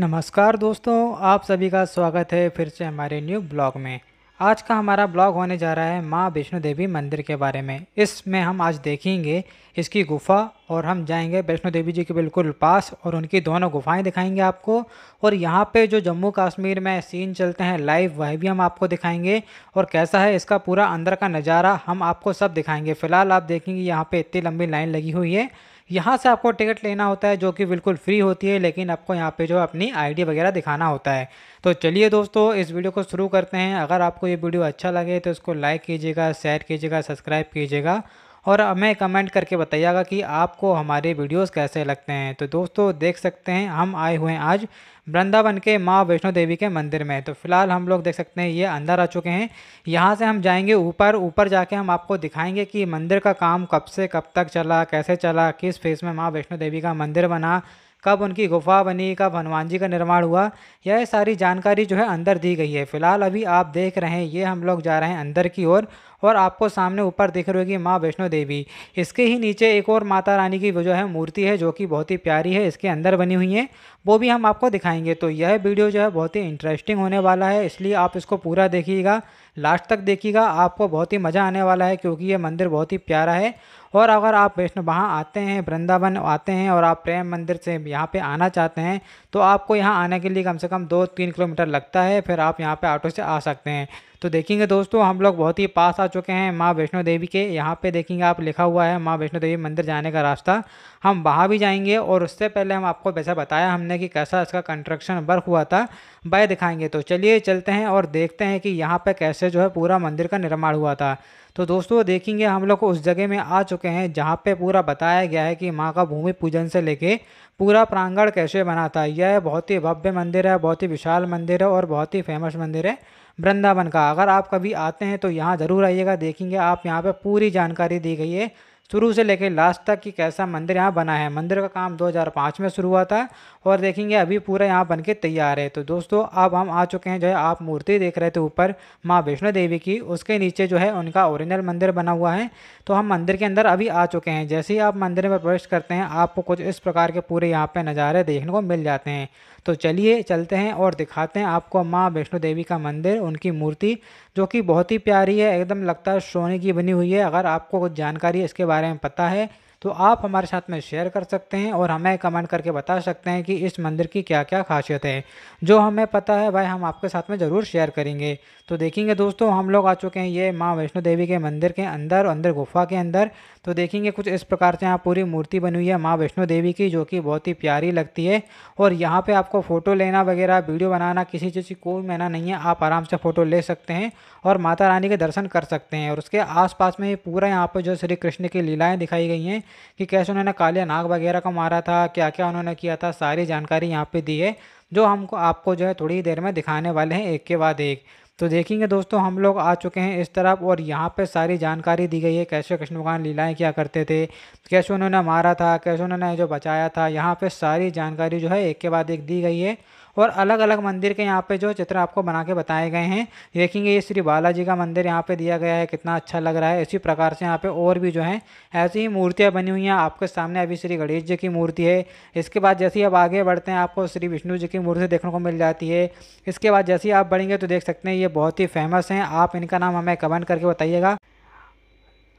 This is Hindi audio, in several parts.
नमस्कार दोस्तों आप सभी का स्वागत है फिर से हमारे न्यू ब्लॉग में आज का हमारा ब्लॉग होने जा रहा है माँ वैष्णो देवी मंदिर के बारे में इसमें हम आज देखेंगे इसकी गुफा और हम जाएंगे वैष्णो देवी जी के बिल्कुल पास और उनकी दोनों गुफाएं दिखाएंगे आपको और यहाँ पे जो जम्मू कश्मीर में सीन चलते हैं लाइव वह भी हम आपको दिखाएंगे और कैसा है इसका पूरा अंदर का नज़ारा हम आपको सब दिखाएंगे फ़िलहाल आप देखेंगे यहाँ पर इतनी लंबी लाइन लगी हुई है यहाँ से आपको टिकट लेना होता है जो कि बिल्कुल फ्री होती है लेकिन आपको यहाँ पे जो अपनी आईडी वगैरह दिखाना होता है तो चलिए दोस्तों इस वीडियो को शुरू करते हैं अगर आपको ये वीडियो अच्छा लगे तो इसको लाइक कीजिएगा शेयर कीजिएगा सब्सक्राइब कीजिएगा और हमें कमेंट करके बताइएगा कि आपको हमारे वीडियोस कैसे लगते हैं तो दोस्तों देख सकते हैं हम आए हुए हैं आज वृंदावन के माँ वैष्णो देवी के मंदिर में तो फिलहाल हम लोग देख सकते हैं ये अंदर आ चुके हैं यहाँ से हम जाएंगे ऊपर ऊपर जाके हम आपको दिखाएंगे कि मंदिर का काम कब से कब तक चला कैसे चला किस फेज़ में माँ वैष्णो देवी का मंदिर बना कब उनकी गुफा बनी कब हनुमान जी का निर्माण हुआ यह सारी जानकारी जो है अंदर दी गई है फिलहाल अभी आप देख रहे हैं ये हम लोग जा रहे हैं अंदर की ओर और, और आपको सामने ऊपर दिख रही होगी माँ वैष्णो देवी इसके ही नीचे एक और माता रानी की जो है मूर्ति है जो कि बहुत ही प्यारी है इसके अंदर बनी हुई है वो भी हम आपको दिखाएंगे तो यह वीडियो जो है बहुत ही इंटरेस्टिंग होने वाला है इसलिए आप इसको पूरा देखिएगा लास्ट तक देखिएगा आपको बहुत ही मज़ा आने वाला है क्योंकि ये मंदिर बहुत ही प्यारा है और अगर आप वैष्णो वहाँ आते हैं वृंदावन आते हैं और आप प्रेम मंदिर से यहाँ पे आना चाहते हैं तो आपको यहाँ आने के लिए कम से कम दो तीन किलोमीटर लगता है फिर आप यहाँ पर ऑटो से आ सकते हैं तो देखेंगे दोस्तों हम लोग बहुत ही पास आ चुके हैं माँ वैष्णो देवी के यहाँ पे देखेंगे आप लिखा हुआ है माँ वैष्णो देवी मंदिर जाने का रास्ता हम वहाँ भी जाएंगे और उससे पहले हम आपको वैसा बताया हमने कि कैसा इसका कंस्ट्रक्शन वर्क हुआ था वह दिखाएंगे तो चलिए चलते हैं और देखते हैं कि यहाँ पर कैसे जो है पूरा मंदिर का निर्माण हुआ था तो दोस्तों देखेंगे हम लोग उस जगह में आ चुके हैं जहाँ पे पूरा बताया गया है कि माँ का भूमि पूजन से लेके पूरा प्रांगण कैसे बना था यह बहुत ही भव्य मंदिर है बहुत ही विशाल मंदिर है और बहुत ही फेमस मंदिर है वृंदावन का अगर आप कभी आते हैं तो यहाँ ज़रूर आइएगा देखेंगे आप यहाँ पर पूरी जानकारी दी गई है शुरू से लेकर लास्ट तक कि कैसा मंदिर यहाँ बना है मंदिर का काम 2005 में शुरू हुआ था और देखेंगे अभी पूरा यहाँ बन के तैयार है तो दोस्तों अब हम आ चुके हैं जो है आप मूर्ति देख रहे थे ऊपर माँ वैष्णो देवी की उसके नीचे जो है उनका ओरिजिनल मंदिर बना हुआ है तो हम मंदिर के अंदर अभी आ चुके हैं जैसे ही आप मंदिर में प्रवेश करते हैं आपको कुछ इस प्रकार के पूरे यहाँ पर नज़ारे देखने को मिल जाते हैं तो चलिए चलते हैं और दिखाते हैं आपको माँ वैष्णो देवी का मंदिर उनकी मूर्ति जो कि बहुत ही प्यारी है एकदम लगता है सोने की बनी हुई है अगर आपको कुछ जानकारी इसके बारे में पता है तो आप हमारे साथ में शेयर कर सकते हैं और हमें कमेंट करके बता सकते हैं कि इस मंदिर की क्या क्या खासियत है जो हमें पता है भाई हम आपके साथ में ज़रूर शेयर करेंगे तो देखेंगे दोस्तों हम लोग आ चुके हैं ये माँ वैष्णो देवी के मंदिर के अंदर अंदर गुफा के अंदर तो देखेंगे कुछ इस प्रकार से यहाँ पूरी मूर्ति बनी हुई है माँ वैष्णो देवी की जो कि बहुत ही प्यारी लगती है और यहाँ पर आपको फ़ोटो लेना वगैरह वीडियो बनाना किसी चीज़ की कोई मैना नहीं है आप आराम से फ़ोटो ले सकते हैं और माता रानी के दर्शन कर सकते हैं और उसके आस में पूरा यहाँ पर जो श्री कृष्ण की लीलाएँ दिखाई गई हैं कि कैसे उन्होंने काले नाग वगैरह को मारा था क्या क्या उन्होंने किया था सारी जानकारी यहाँ पर दी है जो हमको आपको जो है थोड़ी देर में दिखाने वाले हैं एक के बाद एक तो देखेंगे दोस्तों हम लोग आ चुके हैं इस तरफ और यहाँ पे सारी जानकारी दी गई है कैसे कृष्ण भगवान लीलाएँ क्या करते थे कैसे उन्होंने मारा था कैसे उन्होंने जो बचाया था यहाँ पे सारी जानकारी जो है एक के बाद एक दी गई है और अलग अलग मंदिर के यहाँ पे जो चित्र आपको बना के बताए गए हैं देखेंगे ये श्री बालाजी का मंदिर यहाँ पे दिया गया है कितना अच्छा लग रहा है इसी प्रकार से यहाँ पे और भी जो है ऐसी ही मूर्तियाँ बनी हुई हैं आपके सामने अभी श्री गणेश जी की मूर्ति है इसके बाद जैसे ही आप आगे बढ़ते हैं आपको श्री विष्णु जी की मूर्ति देखने को मिल जाती है इसके बाद जैसे ही आप बढ़ेंगे तो देख सकते हैं ये बहुत ही फेमस हैं आप इनका नाम हमें कमेंट करके बताइएगा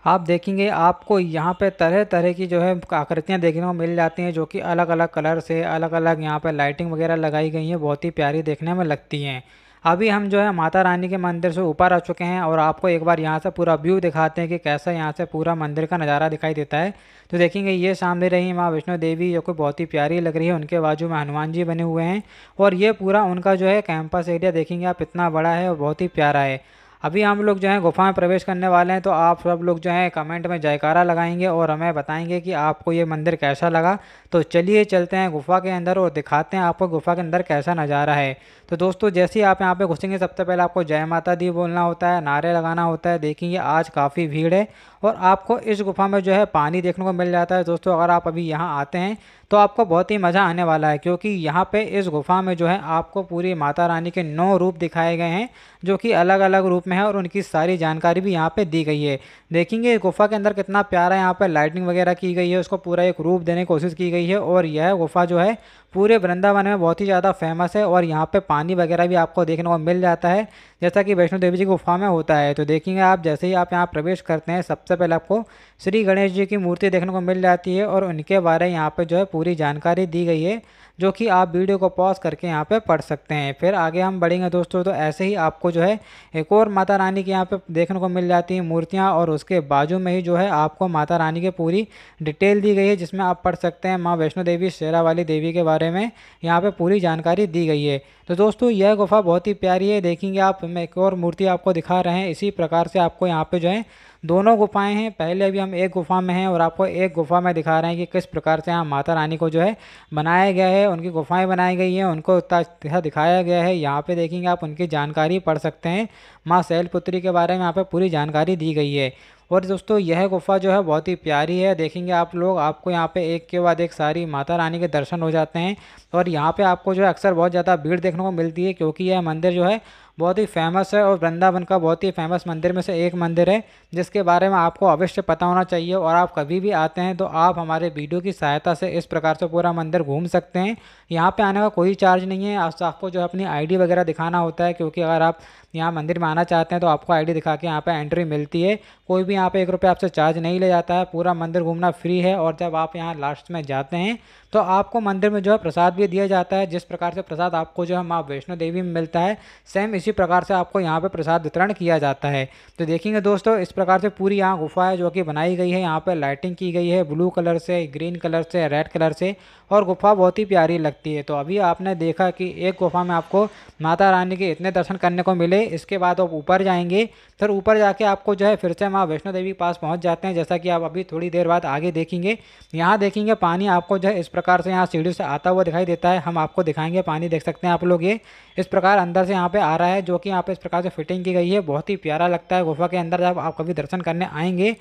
आप देखेंगे आपको यहाँ पे तरह तरह की जो है आकृतियाँ देखने को मिल जाती हैं जो कि अलग अलग कलर से अलग अलग यहाँ पे लाइटिंग वगैरह लगाई गई है बहुत ही प्यारी देखने में लगती हैं अभी हम जो है माता रानी के मंदिर से ऊपर आ चुके हैं और आपको एक बार यहाँ से पूरा व्यू दिखाते हैं कि कैसा यहाँ से पूरा मंदिर का नज़ारा दिखाई देता है तो देखेंगे ये सामने रही माँ वैष्णो देवी जो कि बहुत ही प्यारी लग रही है उनके बाजू में हनुमान जी बने हुए हैं और ये पूरा उनका जो है कैंपस एरिया देखेंगे आप इतना बड़ा है और बहुत ही प्यारा है अभी हम लोग जो है गुफा में प्रवेश करने वाले हैं तो आप सब लोग जो है कमेंट में जयकारा लगाएंगे और हमें बताएंगे कि आपको ये मंदिर कैसा लगा तो चलिए चलते हैं गुफा के अंदर और दिखाते हैं आपको गुफा के अंदर कैसा नज़ारा है तो दोस्तों जैसे ही आप यहाँ पर घुसेंगे सबसे पहले आपको जय माता दी बोलना होता है नारे लगाना होता है देखेंगे आज काफ़ी भीड़ है और आपको इस गुफा में जो है पानी देखने को मिल जाता है दोस्तों अगर आप अभी यहाँ आते हैं तो आपको बहुत ही मज़ा आने वाला है क्योंकि यहाँ पे इस गुफा में जो है आपको पूरी माता रानी के नौ रूप दिखाए गए हैं जो कि अलग अलग रूप में है और उनकी सारी जानकारी भी यहाँ पे दी गई है देखेंगे गुफा के अंदर कितना प्यारा यहाँ पे लाइटिंग वगैरह की गई है उसको पूरा एक रूप देने की कोशिश की गई है और यह गुफा जो है पूरे वृंदावन में बहुत ही ज़्यादा फेमस है और यहाँ पे पानी वगैरह भी आपको देखने को मिल जाता है जैसा कि वैष्णो देवी जी की गुफा में होता है तो देखेंगे आप जैसे ही आप यहाँ प्रवेश करते हैं सबसे पहले आपको श्री गणेश जी की मूर्ति देखने को मिल जाती है और उनके बारे में यहाँ पर जो है पूरी जानकारी दी गई है जो कि आप वीडियो को पॉज करके यहाँ पे पढ़ सकते हैं फिर आगे हम बढ़ेंगे दोस्तों तो ऐसे ही आपको जो है एक और माता रानी की यहाँ पे देखने को मिल जाती है मूर्तियाँ और उसके बाजू में ही जो है आपको माता रानी की पूरी डिटेल दी गई है जिसमें आप पढ़ सकते हैं माँ वैष्णो देवी शेरा वाली देवी के बारे में यहाँ पर पूरी जानकारी दी गई है तो दोस्तों यह गुफा बहुत ही प्यारी है देखेंगे आप मैं एक और मूर्ति आपको दिखा रहे हैं इसी प्रकार से आपको यहाँ पर जो है दोनों गुफाएं हैं पहले अभी हम एक गुफा में हैं और आपको एक गुफा में दिखा रहे हैं कि किस प्रकार से यहाँ माता रानी को जो है बनाया गया है उनकी गुफाएं बनाई गई हैं उनको दिखाया गया है यहाँ पे देखेंगे आप उनकी जानकारी पढ़ सकते हैं माँ शैलपुत्री के बारे में यहाँ पर पूरी जानकारी दी गई है और दोस्तों यह गुफा जो है बहुत ही प्यारी है देखेंगे आप लोग आपको यहाँ पे एक के बाद एक सारी माता रानी के दर्शन हो जाते हैं और यहाँ पे आपको जो है अक्सर बहुत ज़्यादा भीड़ देखने को मिलती है क्योंकि यह मंदिर जो है बहुत ही फेमस है और वृंदावन का बहुत ही फेमस मंदिर में से एक मंदिर है जिसके बारे में आपको अवश्य पता होना चाहिए और आप कभी भी आते हैं तो आप हमारे वीडियो की सहायता से इस प्रकार से पूरा मंदिर घूम सकते हैं यहाँ पर आने का कोई चार्ज नहीं है आपको जो अपनी आई वगैरह दिखाना होता है क्योंकि अगर आप यहाँ मंदिर में आना चाहते हैं तो आपको आई दिखा के यहाँ पर एंट्री मिलती है कोई भी यहाँ पर एक रुपये आपसे चार्ज नहीं ले जाता है पूरा मंदिर घूमना फ्री है और जब आप यहाँ लास्ट में जाते हैं तो आपको मंदिर में जो है प्रसाद भी दिया जाता है जिस प्रकार से प्रसाद आपको जो है माँ वैष्णो देवी में मिलता है सेम इसी प्रकार से आपको यहाँ पर प्रसाद वितरण किया जाता है तो देखेंगे दोस्तों इस प्रकार से पूरी यहाँ गुफा है जो कि बनाई गई है यहाँ पर लाइटिंग की गई है ब्लू कलर से ग्रीन कलर से रेड कलर से और गुफा बहुत ही प्यारी लगती है तो अभी आपने देखा कि एक गुफा में आपको माता रानी के इतने दर्शन करने को मिले इसके बाद आप ऊपर जाएंगे फिर ऊपर जाके आपको जो है फिर से माँ वैष्णो देवी के पास पहुँच जाते हैं जैसा कि आप अभी थोड़ी देर बाद आगे देखेंगे यहाँ देखेंगे पानी आपको जो है इस प्रकार से यहाँ सीढ़ी से आता हुआ दिखाई देता है हम आपको दिखाएंगे पानी देख सकते हैं आप लोग ये इस प्रकार अंदर से यहाँ पर आ रहा है है जो कि यहाँ पे इस प्रकार से फिटिंग की गई है बहुत ही प्यारा लगता है गुफा के अंदर जब आप कभी दर्शन करने आएंगे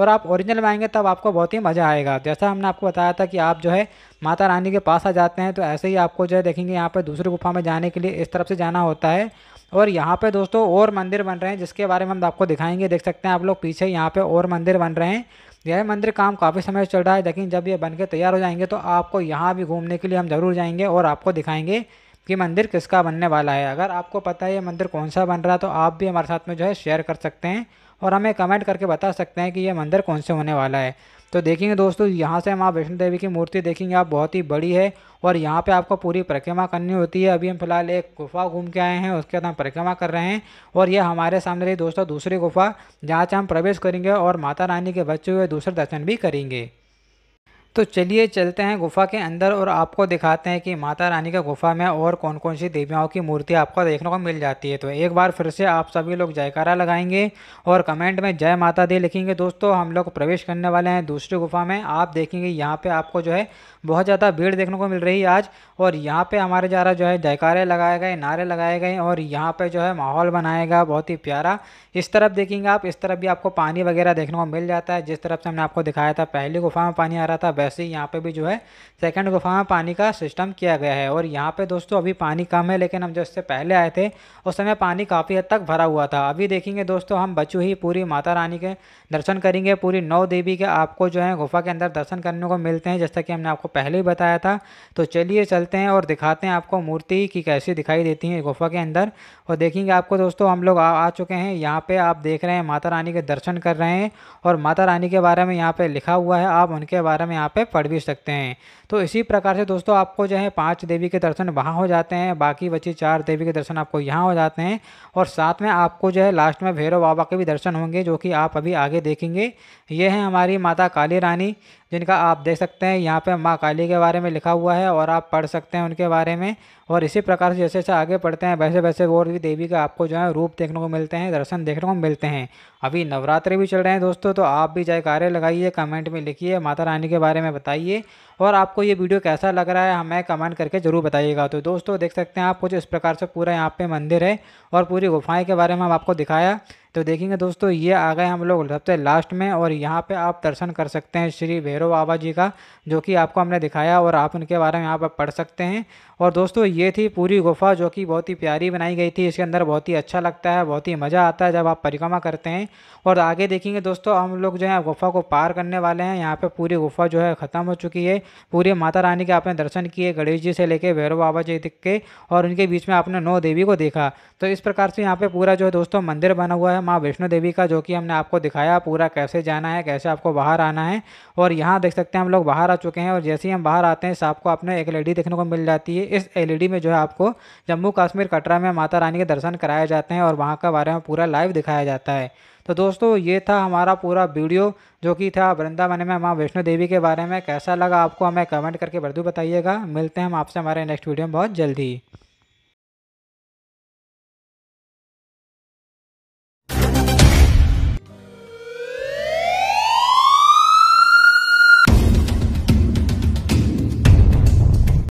और आप ओरिजिनल में आएंगे तब आपको बहुत ही मज़ा आएगा जैसा हमने आपको बताया था कि आप जो है माता रानी के पास आ जाते हैं तो ऐसे ही आपको जो है देखेंगे यहाँ पर दूसरी गुफा में जाने के लिए इस तरफ से जाना होता है और यहाँ पे दोस्तों और मंदिर बन रहे हैं जिसके बारे में हम आपको दिखाएंगे देख सकते हैं आप लोग पीछे यहाँ पे और मंदिर बन रहे हैं यह मंदिर काम काफ़ी समय से चल रहा है लेकिन जब ये बनके तैयार हो जाएंगे तो आपको यहाँ भी घूमने के लिए हम ज़रूर जाएंगे और आपको दिखाएंगे कि मंदिर किसका बनने वाला है अगर आपको पता है ये मंदिर कौन सा बन रहा है तो आप भी हमारे साथ में जो है शेयर कर सकते हैं और हमें कमेंट करके बता सकते हैं कि ये मंदिर कौन से होने वाला है तो देखेंगे दोस्तों यहाँ से माँ वैष्णो देवी की मूर्ति देखेंगे आप बहुत ही बड़ी है और यहाँ पे आपको पूरी परिक्रमा करनी होती है अभी हम फिलहाल एक गुफा घूम के आए हैं उसके बाद हम परिक्रमा कर रहे हैं और ये हमारे सामने रही दोस्तों दूसरी गुफा जहाँ से हम प्रवेश करेंगे और माता रानी के बच्चे हुए दूसरे दर्शन भी करेंगे तो चलिए चलते हैं गुफा के अंदर और आपको दिखाते हैं कि माता रानी का गुफा में और कौन कौन सी देवियाओं की मूर्ति आपको देखने को मिल जाती है तो एक बार फिर से आप सभी लोग जयकारा लगाएंगे और कमेंट में जय माता दी लिखेंगे दोस्तों हम लोग प्रवेश करने वाले हैं दूसरी गुफा में आप देखेंगे यहाँ पर आपको जो है बहुत ज़्यादा भीड़ देखने को मिल रही है आज और यहाँ पे हमारे द्वारा जो है जयकारे लगाए गए नारे लगाए गए और यहाँ पे जो है माहौल बनाया गया बहुत ही प्यारा इस तरफ देखेंगे आप इस तरफ भी आपको पानी वगैरह देखने को मिल जाता है जिस तरफ से हमने आपको दिखाया था पहली गुफा में पानी आ रहा था वैसे ही यहाँ पर भी जो है सेकेंड गुफा में पानी का सिस्टम किया गया है और यहाँ पर दोस्तों अभी पानी कम है लेकिन हम जो इससे पहले आए थे उस समय पानी काफ़ी हद तक भरा हुआ था अभी देखेंगे दोस्तों हम बचू ही पूरी माता रानी के दर्शन करेंगे पूरी नौ देवी के आपको जो है गुफा के अंदर दर्शन करने को मिलते हैं जैसा कि हमने आपको पहले ही बताया था तो चलिए चलते हैं और दिखाते हैं आपको मूर्ति की कैसी दिखाई देती है गुफा के अंदर और देखेंगे आपको दोस्तों हम लोग आ, आ चुके हैं यहाँ पे आप देख रहे हैं माता रानी के दर्शन कर रहे हैं और माता रानी के बारे में यहाँ पे लिखा हुआ है आप उनके बारे में यहाँ पे पढ़ भी सकते हैं तो इसी प्रकार से दोस्तों आपको जो है पाँच देवी के दर्शन वहाँ हो जाते हैं बाकी बची चार देवी के दर्शन आपको यहाँ हो जाते हैं और साथ में आपको जो है लास्ट में भैरव बाबा के भी दर्शन होंगे जो कि आप अभी आगे देखेंगे ये है हमारी माता काली रानी जिनका आप देख सकते हैं यहाँ पे माँ काली के बारे में लिखा हुआ है और आप पढ़ सकते हैं उनके बारे में और इसी प्रकार से जैसे जैसे आगे पढ़ते हैं वैसे वैसे और भी देवी का आपको जो है रूप देखने को मिलते हैं दर्शन देखने को मिलते हैं अभी नवरात्रि भी चल रहे हैं दोस्तों तो आप भी जयकारे लगाइए कमेंट में लिखिए माता रानी के बारे में बताइए और आपको ये वीडियो कैसा लग रहा है हमें कमेंट करके ज़रूर बताइएगा तो दोस्तों देख सकते हैं आप कुछ इस प्रकार से पूरा यहाँ पे मंदिर है और पूरी गुफाएं के बारे में हम आपको दिखाया तो देखेंगे दोस्तों ये आ गए हम लोग सबसे लास्ट में और यहाँ पे आप दर्शन कर सकते हैं श्री भैरव बाबा जी का जो कि आपको हमने दिखाया और आप उनके बारे में यहाँ पर पढ़ सकते हैं और दोस्तों ये थी पूरी गुफा जो कि बहुत ही प्यारी बनाई गई थी इसके अंदर बहुत ही अच्छा लगता है बहुत ही मज़ा आता है जब आप परिक्रमा करते हैं और आगे देखेंगे दोस्तों हम लोग जो है गुफा को पार करने वाले हैं यहाँ पर पूरी गुफा जो है ख़त्म हो चुकी है पूरी माता रानी के आपने दर्शन किए गणेश जी से लेकर भैरव बाबा जी दिख के और उनके बीच में आपने नौ देवी को देखा तो इस प्रकार से यहाँ पर पूरा जो है दोस्तों मंदिर बना हुआ है माँ वैष्णो देवी का जो कि हमने आपको दिखाया पूरा कैसे जाना है कैसे आपको बाहर आना है और यहाँ देख सकते हैं हम लोग बाहर आ चुके हैं और जैसे ही हम बाहर आते हैं आपको को आपने एक एल देखने को मिल जाती है इस एल में जो है आपको जम्मू कश्मीर कटरा में माता रानी के दर्शन कराए जाते हैं और वहाँ का बारे में पूरा लाइव दिखाया जाता है तो दोस्तों ये था हमारा पूरा वीडियो जो कि था वृंदावन में माँ वैष्णो देवी के बारे में कैसा लगा आपको हमें कमेंट करके बर्दू बताइएगा मिलते हैं हम आपसे हमारे नेक्स्ट वीडियो में बहुत जल्दी